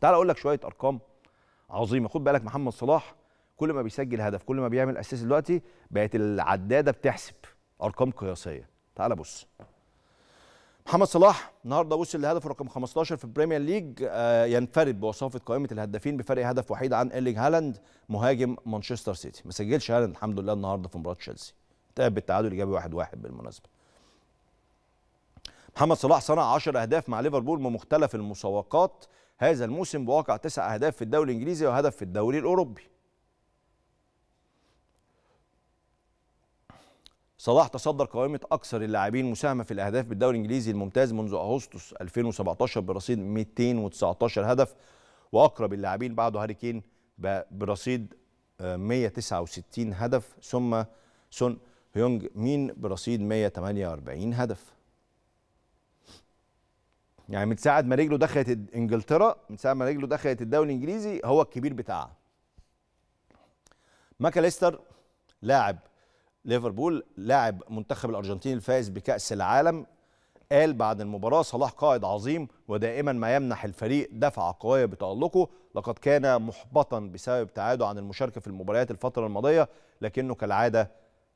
تعال اقول لك شويه ارقام عظيمه خد بالك محمد صلاح كل ما بيسجل هدف كل ما بيعمل اسيست دلوقتي بقت العداده بتحسب ارقام قياسيه تعال بص محمد صلاح النهارده وصل لهدفه رقم 15 في البريمير آه، ليج ينفرد بوصافه قائمه الهدافين بفرق هدف وحيد عن ايرلينج هالاند مهاجم مانشستر سيتي ما سجلش هالاند الحمد لله النهارده في مباراه تشيلسي انتهت بالتعادل الايجابي 1-1 بالمناسبه محمد صلاح صنع 10 اهداف مع ليفربول من مختلف المسوقات هذا الموسم بواقع تسع أهداف في الدوري الإنجليزي وهدف في الدوري الأوروبي صلاح تصدر قائمة أكثر اللاعبين مساهمة في الأهداف بالدوري الإنجليزي الممتاز منذ أغسطس 2017 برصيد 219 هدف وأقرب اللاعبين بعده هاري كين برصيد 169 آه، هدف ثم سون هيونج مين برصيد 148 هدف يعني من ساعه ما رجله دخلت انجلترا من ساعه ما رجله دخلت الدوري الانجليزي هو الكبير بتاعها ماكاليستر لاعب ليفربول لاعب منتخب الارجنتين الفائز بكاس العالم قال بعد المباراة صلاح قائد عظيم ودائما ما يمنح الفريق دفعة قوية بتألقه لقد كان محبطا بسبب ابتعاده عن المشاركة في المباريات الفترة الماضية لكنه كالعادة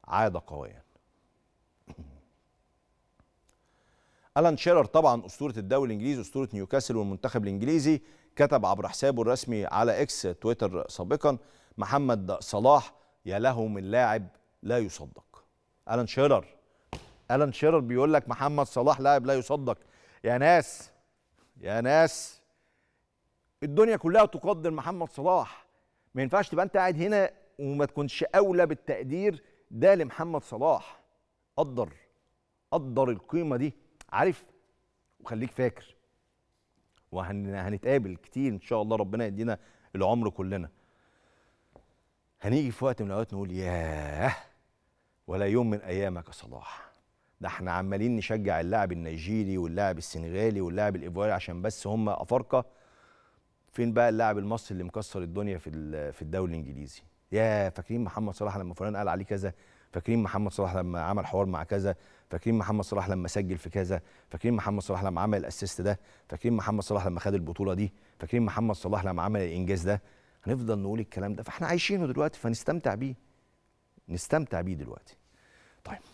عادة قوية ألان شيرر طبعا أسطورة الدوري الإنجليزي أسطورة نيوكاسل والمنتخب الإنجليزي كتب عبر حسابه الرسمي على إكس تويتر سابقا محمد صلاح يا له من لاعب لا يصدق ألان شيرر ألان شيرر بيقول لك محمد صلاح لاعب لا يصدق يا ناس يا ناس الدنيا كلها تقدر محمد صلاح ما ينفعش تبقى انت قاعد هنا وما تكونش اولى بالتقدير ده لمحمد صلاح قدر قدر القيمه دي عارف وخليك فاكر وهنتقابل كتير ان شاء الله ربنا يدينا العمر كلنا هنيجي في وقت من الاوقات نقول ياه ولا يوم من ايامك يا صلاح ده احنا عمالين نشجع اللاعب النيجيري واللاعب السنغالي واللاعب الايفواري عشان بس هم افارقه فين بقى اللاعب المصري اللي مكسر الدنيا في في الدوري الانجليزي يا فاكرين محمد صلاح لما فلان قال عليه كذا فاكرين محمد صلاح لما عمل حوار مع كذا فاكرين محمد صلاح لما سجل في كذا فاكرين محمد صلاح لما عمل الاسيست ده فاكرين محمد صلاح لما خد البطوله دي فاكرين محمد صلاح لما عمل الانجاز ده هنفضل نقول الكلام ده فاحنا عايشينه دلوقتي فنستمتع بيه نستمتع بيه دلوقتي طيب